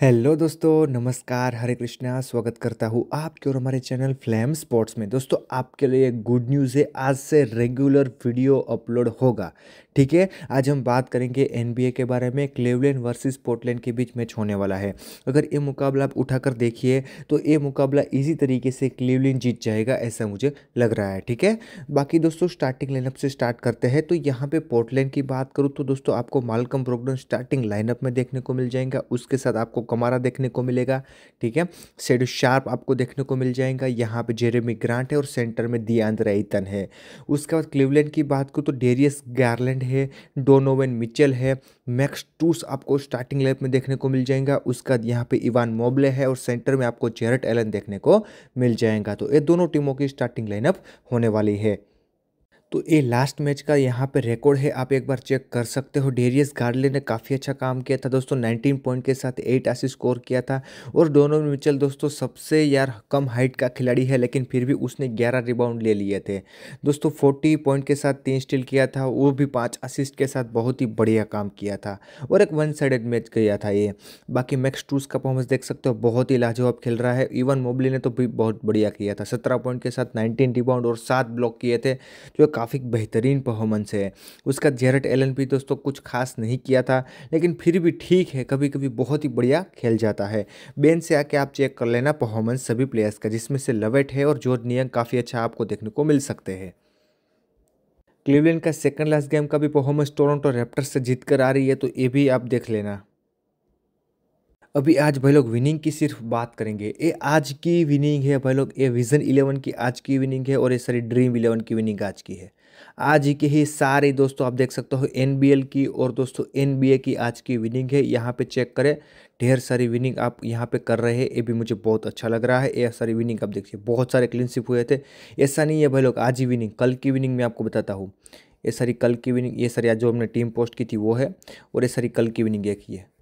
hello दोस्तों नमस्कार हरे कृष्णा स्वागत करता हूँ आपके और हमारे चैनल फ्लैम स्पोर्ट्स में दोस्तों आपके लिए गुड न्यूज़ है आज से रेगुलर वीडियो अपलोड होगा ठीक है आज हम बात करेंगे एनबीए के बारे में क्लेवलैंड वर्सेस पोर्टलैंड के बीच मैच होने वाला है अगर ये मुकाबला आप उठाकर देखिए तो ये मुकाबला इजी तरीके से क्लेवलैंड जीत जाएगा ऐसा मुझे लग रहा है ठीक है बाकी दोस्तों स्टार्टिंग लाइनअप से स्टार्ट करते हैं तो यहाँ पर पोर्टलैंड की बात करूँ तो दोस्तों आपको मालकम ब्रोकडन स्टार्टिंग लाइनअप में देखने को मिल जाएगा उसके साथ आपको कमारा देखने को मिलेगा ठीक है सेडो शार्प आपको देखने को मिल जाएगा यहाँ पे जेरेमी ग्रांट है और सेंटर में दियांद्र एतन है उसके बाद क्लिवलैंड की बात करूँ तो डेरियस गार्लैंड है डोनोवेन मिचल है मैक्स टूस आपको स्टार्टिंग लाइफ में देखने को मिल जाएगा बाद यहाँ पर इवान मोबले है और सेंटर में आपको जेरट एलन देखने को मिल जाएगा तो ये दोनों टीमों की स्टार्टिंग लाइनअप होने वाली है तो ये लास्ट मैच का यहाँ पे रिकॉर्ड है आप एक बार चेक कर सकते हो डेरियस गार्डले ने काफ़ी अच्छा काम किया था दोस्तों 19 पॉइंट के साथ एट आसी स्कोर किया था और दोनों मिचल दोस्तों सबसे यार कम हाइट का खिलाड़ी है लेकिन फिर भी उसने 11 रिबाउंड ले लिए थे दोस्तों 40 पॉइंट के साथ तीन स्टील किया था वो भी पाँच असिस्ट के साथ बहुत ही बढ़िया काम किया था और एक वन साइडेड मैच गया था ये बाकी मैक्स टूस का परफॉर्मेंस देख सकते हो बहुत ही लाजवाब खेल रहा है इवन मोबली ने तो भी बहुत बढ़िया किया था सत्रह पॉइंट के साथ नाइनटीन रिबाउंड और सात ब्लॉक किए थे जो काफ़ी बेहतरीन परफॉर्मेंस है उसका जेरट एलन भी दोस्तों कुछ खास नहीं किया था लेकिन फिर भी ठीक है कभी कभी बहुत ही बढ़िया खेल जाता है बेन से आके आप चेक कर लेना परफॉर्मेंस सभी प्लेयर्स का जिसमें से लवेट है और जॉर्ज नियंग काफ़ी अच्छा आपको देखने को मिल सकते हैं क्लीवलैंड का सेकंड लास्ट गेम का भी परफॉर्मेंस टोरंटो रैप्टर्स से जीत कर आ रही है तो ये भी आप देख लेना अभी आज भाई लोग विनिंग की सिर्फ बात करेंगे ये आज की विनिंग है भाई लोग ये विजन इलेवन की आज की विनिंग है और ये सारी ड्रीम इलेवन की विनिंग आज की है आज के ही सारे दोस्तों आप देख सकते हो एन की और दोस्तों एन की आज की विनिंग है यहाँ पे चेक करें ढेर सारी विनिंग आप यहाँ पे कर रहे हैं ये भी मुझे बहुत अच्छा लग रहा है ये सारी विनिंग आप देखिए बहुत सारे क्लीनशिप हुए थे ऐसा नहीं है भाई लोग आज ही विनिंग कल की विनिंग मैं आपको बताता हूँ ये सारी कल की विनिंग ये सारी आज जो हमने टीम पोस्ट की थी वो है और ये सारी कल की विनिंग एक ही है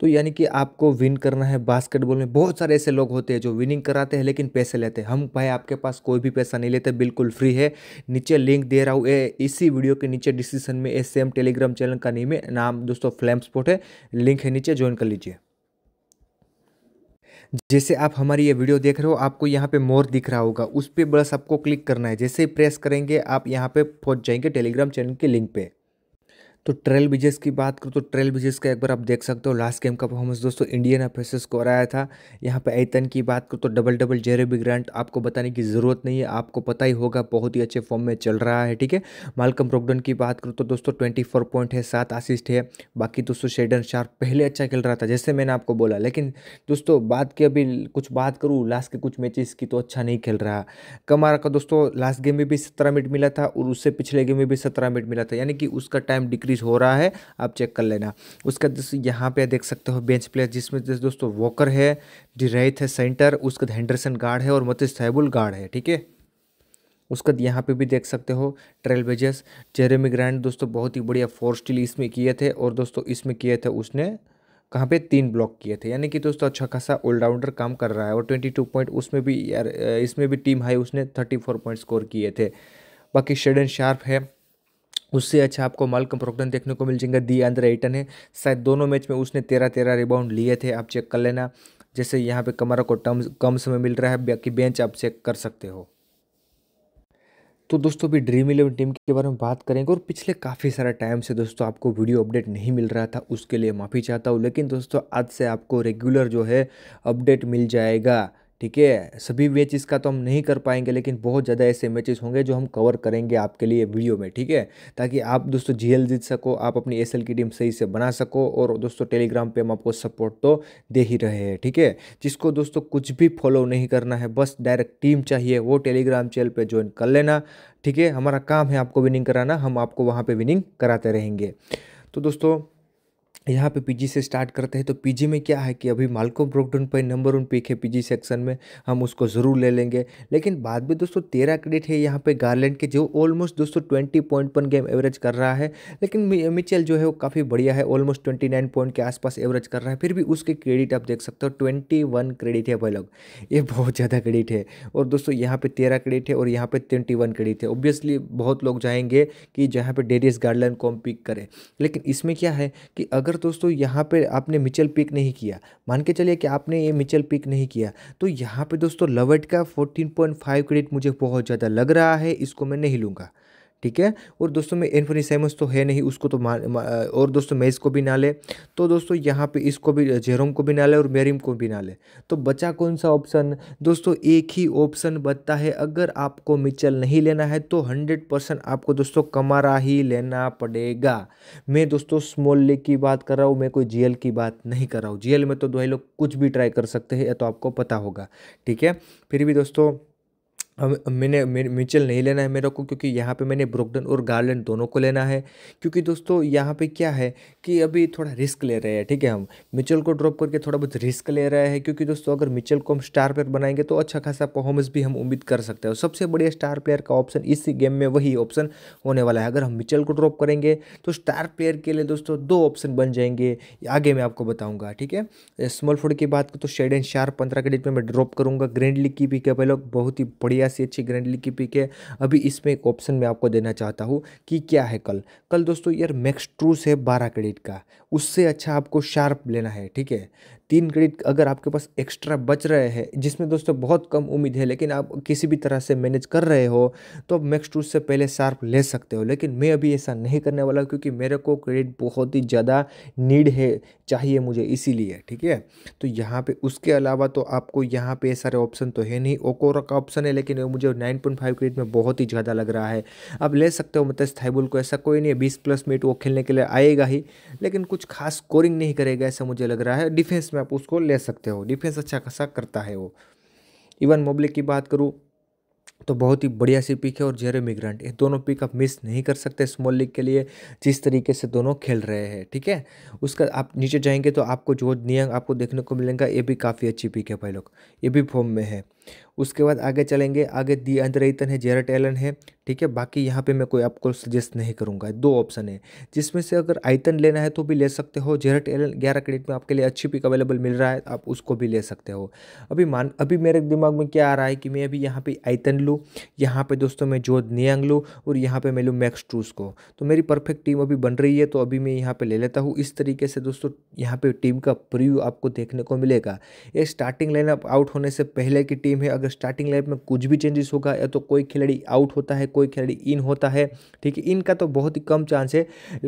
तो यानी कि आपको विन करना है बास्केटबॉल में बहुत सारे ऐसे लोग होते हैं जो विनिंग कराते हैं लेकिन पैसे लेते हैं हम भाई आपके पास कोई भी पैसा नहीं लेते बिल्कुल फ्री है नीचे लिंक दे रहा हूँ इसी वीडियो के नीचे डिस्क्रिप्शन में एस सेम टेलीग्राम चैनल का नहीं है नाम दोस्तों फ्लैम स्पॉट है लिंक है नीचे ज्वाइन कर लीजिए जैसे आप हमारी ये वीडियो देख रहे हो आपको यहाँ पे मोर दिख रहा होगा उस पर बस आपको क्लिक करना है जैसे ही प्रेस करेंगे आप यहाँ पे पहुँच जाएंगे टेलीग्राम चैनल के लिंक पे तो ट्रेल बिजेस की बात करूँ तो ट्रेल बिजेस का एक बार आप देख सकते हो लास्ट गेम का परफॉर्मेंस दोस्तों इंडियन अफेसर्स को आया था यहाँ पे ऐतन की बात करूँ तो डबल डबल जेरे ग्रांट आपको बताने की ज़रूरत नहीं है आपको पता ही होगा बहुत ही अच्छे फॉर्म में चल रहा है ठीक है मालकम ब्रॉगडन की बात करूँ तो दोस्तों ट्वेंटी फोर पॉइंट है सात असिस्ट है बाकी दोस्तों शेडन शार पहले अच्छा खेल रहा था जैसे मैंने आपको बोला लेकिन दोस्तों बात की अभी कुछ बात करूँ लास्ट के कुछ मैचेस की तो अच्छा नहीं खेल रहा कमारा का दोस्तों लास्ट गेम में भी सत्रह मिनट मिला था और उससे पिछले गेम में भी सत्रह मिनट मिला था यानी कि उसका टाइम डिक्रीज यूज हो रहा है आप चेक कर लेना उसका यहाँ पे देख सकते हो बेंच प्लेयर जिसमें दोस्तों वॉकर है डिराइथ है सेंटर उसके बाद गार्ड है और मतिस सैबुल गार्ड है ठीक है उसके बाद यहाँ पे भी देख सकते हो ट्रेल बेजेस जेरेमी ग्रैंड दोस्तों बहुत ही बढ़िया फोर स्टील इसमें किए थे और दोस्तों इसमें किए थे उसने कहाँ पे तीन ब्लॉक किए थे यानी कि दोस्तों अच्छा खासा ऑलराउंडर काम कर रहा है और ट्वेंटी टू पॉइंट उसमें भी यार इसमें भी टीम हाई उसने थर्टी फोर पॉइंट स्कोर किए थे बाकी शेडन शार्प है उससे अच्छा आपको मालकम प्रोग्रन देखने को मिल जाएगा दी अंदर एटन है शायद दोनों मैच में उसने तेरह तेरह रिबाउंड लिए थे आप चेक कर लेना जैसे यहाँ पे कमरा को टर्म कम समय मिल रहा है बाकी बेंच आप चेक कर सकते हो तो दोस्तों अभी ड्रीम इलेवन टीम के बारे में बात करेंगे और पिछले काफ़ी सारा टाइम से दोस्तों आपको वीडियो अपडेट नहीं मिल रहा था उसके लिए माफ़ी चाहता हूँ लेकिन दोस्तों आज से आपको रेगुलर जो है अपडेट मिल जाएगा ठीक है सभी मैचेस का तो हम नहीं कर पाएंगे लेकिन बहुत ज़्यादा ऐसे मैचेस होंगे जो हम कवर करेंगे आपके लिए वीडियो में ठीक है ताकि आप दोस्तों जीएल जीत सको आप अपनी एसएल की टीम सही से बना सको और दोस्तों टेलीग्राम पे हम आपको सपोर्ट तो दे ही रहे हैं ठीक है जिसको दोस्तों कुछ भी फॉलो नहीं करना है बस डायरेक्ट टीम चाहिए वो टेलीग्राम चैनल पर ज्वाइन कर लेना ठीक है हमारा काम है आपको विनिंग कराना हम आपको वहाँ पर विनिंग कराते रहेंगे तो दोस्तों यहाँ पे पीजी से स्टार्ट करते हैं तो पीजी में क्या है कि अभी मालको ब्रोकडन पर नंबर वन पिक है पीजी सेक्शन में हम उसको ज़रूर ले लेंगे लेकिन बाद में दोस्तों तेरह क्रेडिट है यहाँ पे गार्लैंड के जो ऑलमोस्ट दोस्तों ट्वेंटी पॉइंट पर गेम एवरेज कर रहा है लेकिन मिचेल जो है वो काफ़ी बढ़िया है ऑलमोस्ट ट्वेंटी नाइन पॉइंट के आसपास एवरेज कर रहा है फिर भी उसके क्रेडिट आप देख सकते हो ट्वेंटी वन क्रेडिट है भाई लोग ये बहुत ज़्यादा क्रेडिट है और दोस्तों यहाँ पर तेरह क्रेडिट है और यहाँ पर ट्वेंटी वन क्रेडिट है ऑब्वियसली बहुत लोग जाएंगे कि जहाँ पर डेरियस गार्लैंड को हम पिक करें लेकिन इसमें क्या है कि अगर दोस्तों यहाँ पे आपने मिचल पिक नहीं किया मान के चलिए कि आपने ये मिचल पिक नहीं किया तो यहाँ पे दोस्तों लवेट का 14.5 क्रेडिट मुझे बहुत ज़्यादा लग रहा है इसको मैं नहीं लूँगा ठीक है और दोस्तों में एनफोनी तो है नहीं उसको तो मान और दोस्तों मेज को भी ना ले तो दोस्तों यहाँ पे इसको भी जेरोम को भी ना ले और मेरिम को भी ना ले तो बचा कौन सा ऑप्शन दोस्तों एक ही ऑप्शन बचता है अगर आपको मिचल नहीं लेना है तो हंड्रेड परसेंट आपको दोस्तों कमारा ही लेना पड़ेगा मैं दोस्तों स्मॉल लेग की बात कर रहा हूँ मैं कोई जी की बात नहीं कर रहा हूँ जी में तो दो लोग कुछ भी ट्राई कर सकते हैं तो आपको पता होगा ठीक है फिर भी दोस्तों मैंने म्यूचुअल नहीं लेना है मेरे को क्योंकि यहाँ पे मैंने ब्रोकडन और गार्लैंड दोनों को लेना है क्योंकि दोस्तों यहाँ पे क्या है कि अभी थोड़ा रिस्क ले रहे हैं ठीक है हम म्यूचुअल को ड्रॉप करके थोड़ा बहुत रिस्क ले रहे हैं क्योंकि दोस्तों अगर म्यूचुअल को हम स्टार प्लेयर बनाएंगे तो अच्छा खासा परफॉर्मेंस भी हम उम्मीद कर सकते हैं सबसे बढ़िया स्टार प्लेयर का ऑप्शन इस गेम में वही ऑप्शन होने वाला है अगर हम म्यूचुअल को ड्रॉप करेंगे तो स्टार प्लेयर के लिए दोस्तों दो ऑप्शन बन जाएंगे आगे मैं आपको बताऊँगा ठीक है स्मॉल फूड की बात तो शेड एंड शार्प पंद्रह के डेट में मैं ड्रॉप करूँगा ग्रैंड लीग की भी क्या बहुत ही बढ़िया ऐसी अच्छी ग्रैंडली की पिक है अभी इसमें एक ऑप्शन मैं आपको देना चाहता हूँ कि क्या है कल कल दोस्तों यार मैक्स ट्रूस है बारह क्रेडिट का उससे अच्छा आपको शार्प लेना है ठीक है तीन क्रेडिट अगर आपके पास एक्स्ट्रा बच रहे हैं जिसमें दोस्तों बहुत कम उम्मीद है लेकिन आप किसी भी तरह से मैनेज कर रहे हो तो आप मैक्स टू से पहले शार्प ले सकते हो लेकिन मैं अभी ऐसा नहीं करने वाला क्योंकि मेरे को क्रेडिट बहुत ही ज़्यादा नीड है चाहिए मुझे इसीलिए ठीक है तो यहाँ पे उसके अलावा तो आपको यहाँ पे सारे ऑप्शन तो है नहीं ओकोरा का ऑप्शन है लेकिन मुझे नाइन पॉइंट फाइव क्रेडिट में बहुत ही ज़्यादा लग रहा है आप ले सकते हो मतलब स्थाईबुल को ऐसा कोई नहीं है बीस प्लस मिनट वो खेलने के लिए आएगा ही लेकिन कुछ खास स्कोरिंग नहीं करेगा ऐसा मुझे लग रहा है डिफेंस में में आप उसको ले सकते हो डिफेंस अच्छा खासा करता है वो इवन मोबले की बात करूँ तो बहुत ही बढ़िया सी पिक है और जेरे मिग्रांट ये दोनों पिक आप मिस नहीं कर सकते स्मॉल लीग के लिए जिस तरीके से दोनों खेल रहे हैं ठीक है उसका आप नीचे जाएंगे तो आपको जो नियंग आपको देखने को मिलेगा ये भी काफ़ी अच्छी पिक है भाई लोग ये भी फॉर्म में है उसके बाद आगे चलेंगे आगे दी अंद्रेतन है जेरट एलन है ठीक है बाकी यहाँ पे मैं कोई आपको सजेस्ट नहीं करूँगा दो ऑप्शन है जिसमें से अगर आयतन लेना है तो भी ले सकते हो जेरट एलन ग्यारह क्रेडिट में आपके लिए अच्छी पिक अवेलेबल मिल रहा है आप उसको भी ले सकते हो अभी मान अभी मेरे दिमाग में क्या आ रहा है कि मैं अभी यहाँ पर आयतन लूँ यहाँ पर दोस्तों मैं जोध नियांग लूँ और यहाँ पर मैं लूँ मैक्स ट्रूस को तो मेरी परफेक्ट टीम अभी बन रही है तो अभी मैं यहाँ पर ले लेता हूँ इस तरीके से दोस्तों यहाँ पर टीम का प्रिव्यू आपको देखने को मिलेगा ये स्टार्टिंग लाइनअप आउट होने से पहले की टीम है अगर अगर स्टार्टिंग लाइफ में कुछ भी चेंजेस होगा या तो कोई खिलाड़ी आउट होता है कोई खिलाड़ी इन होता है ठीक है इनका तो बहुत ही कम चांस है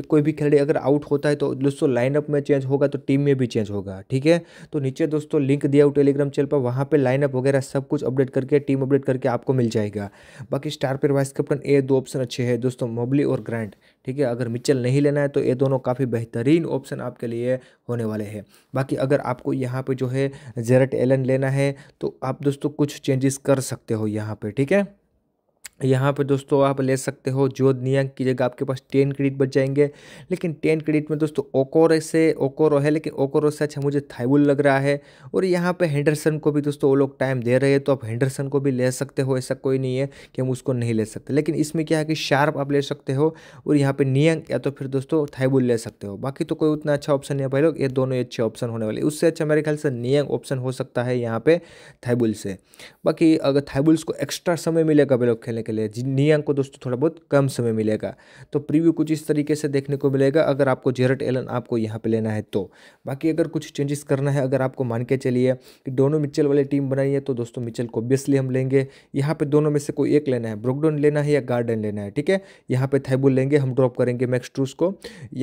कोई भी खिलाड़ी अगर आउट होता है तो दोस्तों लाइनअप में चेंज होगा तो टीम में भी चेंज होगा ठीक है तो नीचे दोस्तों लिंक दिया हो टेलीग्राम चैनल पर वहाँ पर लाइनअप वगैरह सब कुछ अपडेट करके टीम अपडेट करके आपको मिल जाएगा बाकी स्टार पर वाइस कैप्टन ए दो ऑप्शन अच्छे हैं दोस्तों मोबली और ग्रांड ठीक है अगर मिचल नहीं लेना है तो ये दोनों काफ़ी बेहतरीन ऑप्शन आपके लिए होने वाले हैं बाकी अगर आपको यहाँ पे जो है जेरेट एलन लेना है तो आप दोस्तों कुछ चेंजेस कर सकते हो यहाँ पे ठीक है यहाँ पे दोस्तों आप ले सकते हो जो नियम की जगह आपके पास टेन क्रेडिट बच जाएंगे लेकिन टेन क्रेडिट में दोस्तों ओकोरो से ओकोरो है लेकिन ओकोरो से अच्छा मुझे थाइबुल लग रहा है और यहाँ पे हैंडरसन को भी दोस्तों वो लोग टाइम दे रहे हैं तो आप हैंडरसन को भी ले सकते हो ऐसा कोई नहीं है कि हम उसको नहीं ले सकते लेकिन इसमें क्या है कि शार्प आप ले सकते हो और यहाँ पर नियंग या तो फिर दोस्तों थाइबुल ले सकते हो बाकी तो कोई उतना अच्छा ऑप्शन नहीं है भाई लोग ये दोनों ही अच्छे ऑप्शन होने वाले उससे अच्छा मेरे ख्याल से नियंग ऑप्शन हो सकता है यहाँ पर थाइबुल से बाकी अगर थाइबुल्स को एक्स्ट्रा समय मिलेगा भाई लोग खेलने के लिए जिन नियांग को दोस्तों थोड़ा बहुत कम समय मिलेगा तो प्रीव्यू कुछ इस तरीके से देखने को मिलेगा अगर आपको जेरट एलन आपको यहाँ पे लेना है तो बाकी अगर कुछ चेंजेस करना है अगर आपको मान के चलिए कि दोनों मिचल वाली टीम बनाई है तो दोस्तों मिचल को ऑब्वियसली हम लेंगे यहाँ पर दोनों में से कोई एक लेना है ब्रोकडोन लेना है या गार्डन लेना है ठीक है यहाँ पर थैबुल लेंगे हम ड्रॉप करेंगे मैक्स ट्रूस को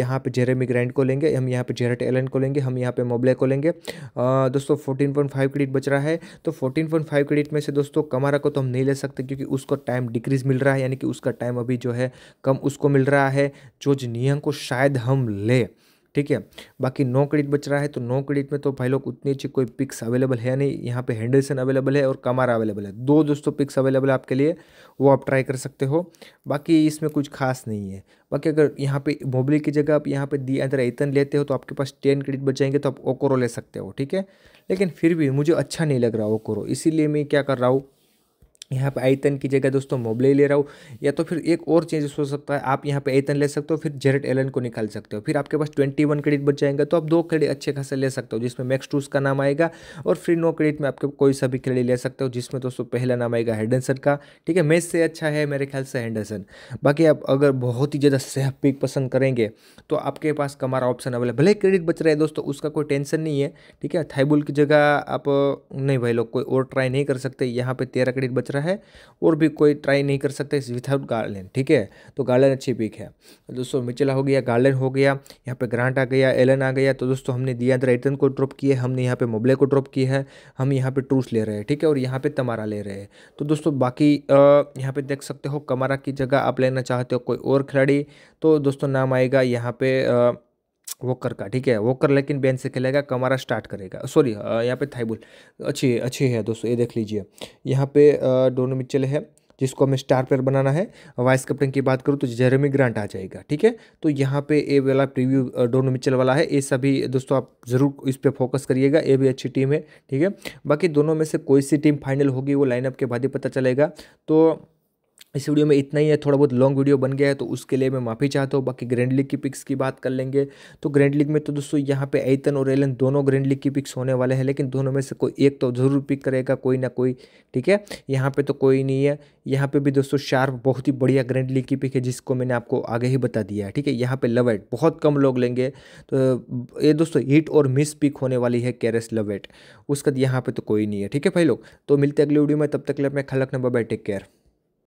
यहाँ पर जेरेमी ग्रैंड को लेंगे हम यहाँ पर जेरट एलन को लेंगे हम यहाँ पे मोबले को लेंगे दोस्तों फोर्टीन पॉइंट फाइव क्रेडिट बच रहा है तो फोर्टीन पॉइंट फाइव क्रेडिट में से दोस्तों कमारा को तो हम नहीं ले सकते क्योंकि उसको टाइम डिक्रीज़ मिल रहा है यानी कि उसका टाइम अभी जो है कम उसको मिल रहा है जो नियम को शायद हम ले ठीक है बाकी नौ क्रेडिट बच रहा है तो नौ क्रेडिट में तो भाई लोग उतनी अच्छी कोई पिक्स अवेलेबल है नहीं यहाँ पे हैंडलसन अवेलेबल है और कमारा अवेलेबल है दो दोस्तों पिक्स अवेलेबल है आपके लिए वो आप ट्राई कर सकते हो बाकी इसमें कुछ खास नहीं है बाकी अगर यहाँ पे मोबली की जगह आप यहाँ पे दी अंदर एतन लेते हो तो आपके पास टेन क्रेडिट बचाएंगे तो आप ओकोरो ले सकते हो ठीक है लेकिन फिर भी मुझे अच्छा नहीं लग रहा ओकोरो इसीलिए मैं क्या कर रहा हूँ यहाँ पे आयतन की जगह दोस्तों मोबले ले रहा हूँ या तो फिर एक और चेंजेस हो सकता है आप यहाँ पे आयतन ले सकते हो फिर जेरेट एलन को निकाल सकते हो फिर आपके पास ट्वेंटी वन क्रेडिट बच जाएंगे तो आप दो क्रेडिट अच्छे खासे ले सकते हो जिसमें मैक्स टूस का नाम आएगा और फिर नो क्रेडिट में आपके कोई सा भी क्रेडिट ले सकते हो जिसमें दोस्तों पहला नाम आएगा हेडनसन का ठीक है मैच से अच्छा है मेरे ख्याल से हैंडनसन बाकी आप अगर बहुत ही ज़्यादा सेफ पिक पसंद करेंगे तो आपके पास कमारा ऑप्शन अवेलेबल है क्रेडिट बच रहे दोस्तों उसका कोई टेंशन नहीं है ठीक है थाईबुल की जगह आप नहीं भाई लोग कोई और ट्राई नहीं कर सकते यहाँ पर तेरह क्रेडिट बच रहा तरह है और भी कोई ट्राई नहीं कर सकता इस विथआउट गार्लैंड ठीक है तो गार्लैंड अच्छी पिक है तो दोस्तों मिचला हो गया गार्लैंड हो गया यहाँ पे ग्रांट आ गया एलन आ गया तो दोस्तों हमने दिया रेटन को ड्रॉप किए हमने यहाँ पे मोबले को ड्रॉप किया है हम यहाँ पे ट्रूस ले रहे हैं ठीक है और यहाँ पे तमारा ले रहे हैं तो दोस्तों बाकी यहाँ पे देख सकते हो कमारा की जगह आप लेना चाहते हो कोई और खिलाड़ी तो दोस्तों नाम आएगा यहाँ पे वॉकर का ठीक है वॉकर लेकिन बैन से खेलेगा कमारा स्टार्ट करेगा सॉरी यहाँ पे थाईबुल अच्छी अच्छी है दोस्तों ये देख लीजिए यहाँ पे डोनो मिचल है जिसको हमें स्टार प्लेयर बनाना है वाइस कैप्टन की बात करूँ तो जेरेमी ग्रांट आ जाएगा ठीक है तो यहाँ पे ये वाला प्रीव्यू डोनो मिचल वाला है ये सभी दोस्तों आप ज़रूर इस पर फोकस करिएगा ये भी अच्छी टीम है ठीक है बाकी दोनों में से कोई सी टीम फाइनल होगी वो लाइनअप के बाद ही पता चलेगा तो इस वीडियो में इतना ही है थोड़ा बहुत लॉन्ग वीडियो बन गया है तो उसके लिए मैं माफ़ी चाहता हूँ बाकी ग्रैंड लीग की पिक्स की बात कर लेंगे तो ग्रैंड लीग में तो दोस्तों यहाँ पे एतन और एलन दोनों ग्रैंड लीग की पिक्स होने वाले हैं लेकिन दोनों में से कोई एक तो ज़रूर पिक करेगा कोई ना कोई ठीक है यहाँ पर तो कोई नहीं है यहाँ पर भी दोस्तों शार्प बहुत ही बढ़िया ग्रैंड लीग की पिक है जिसको मैंने आपको आगे ही बता दिया है ठीक है यहाँ पर लवेट बहुत कम लोग लेंगे तो ये दोस्तों हिट और मिस पिक होने वाली है कैरस लवेट उसका यहाँ पर तो कोई नहीं है ठीक है भाई लोग तो मिलते अगले वीडियो में तब तक के अपने खलक नंबर बाई टेक केयर